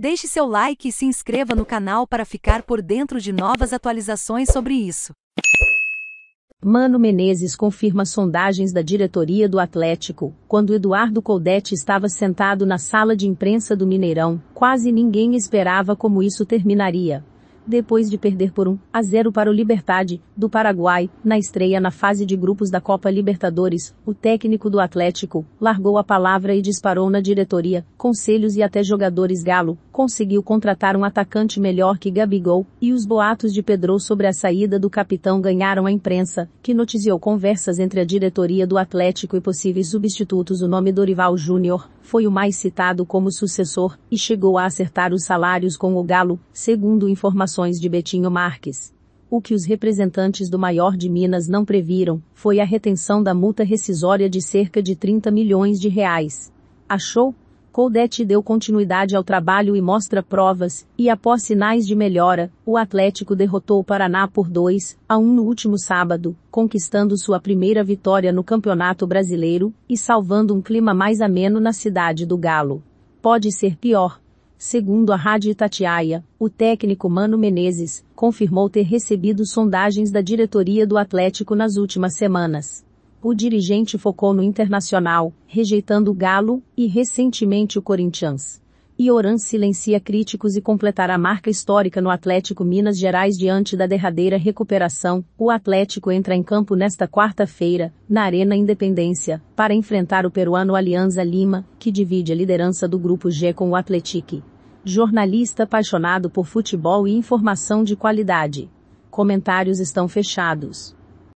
Deixe seu like e se inscreva no canal para ficar por dentro de novas atualizações sobre isso. Mano Menezes confirma sondagens da diretoria do Atlético. Quando Eduardo Coldetti estava sentado na sala de imprensa do Mineirão, quase ninguém esperava como isso terminaria depois de perder por 1 a 0 para o Libertad, do Paraguai, na estreia na fase de grupos da Copa Libertadores, o técnico do Atlético largou a palavra e disparou na diretoria, conselhos e até jogadores galo, conseguiu contratar um atacante melhor que Gabigol, e os boatos de Pedro sobre a saída do capitão ganharam a imprensa, que noticiou conversas entre a diretoria do Atlético e possíveis substitutos. O nome Dorival Júnior foi o mais citado como sucessor e chegou a acertar os salários com o Galo, segundo informações de Betinho Marques. O que os representantes do maior de Minas não previram foi a retenção da multa rescisória de cerca de 30 milhões de reais. Achou? Coldete deu continuidade ao trabalho e mostra provas, e após sinais de melhora, o Atlético derrotou o Paraná por 2 a 1 no último sábado, conquistando sua primeira vitória no Campeonato Brasileiro e salvando um clima mais ameno na cidade do Galo. Pode ser pior, Segundo a Rádio Itatiaia, o técnico Mano Menezes confirmou ter recebido sondagens da diretoria do Atlético nas últimas semanas. O dirigente focou no Internacional, rejeitando o Galo e recentemente o Corinthians. Oran silencia críticos e completará a marca histórica no Atlético Minas Gerais diante da derradeira recuperação. O Atlético entra em campo nesta quarta-feira, na Arena Independência, para enfrentar o peruano Alianza Lima, que divide a liderança do grupo G com o Atlético. Jornalista apaixonado por futebol e informação de qualidade. Comentários estão fechados.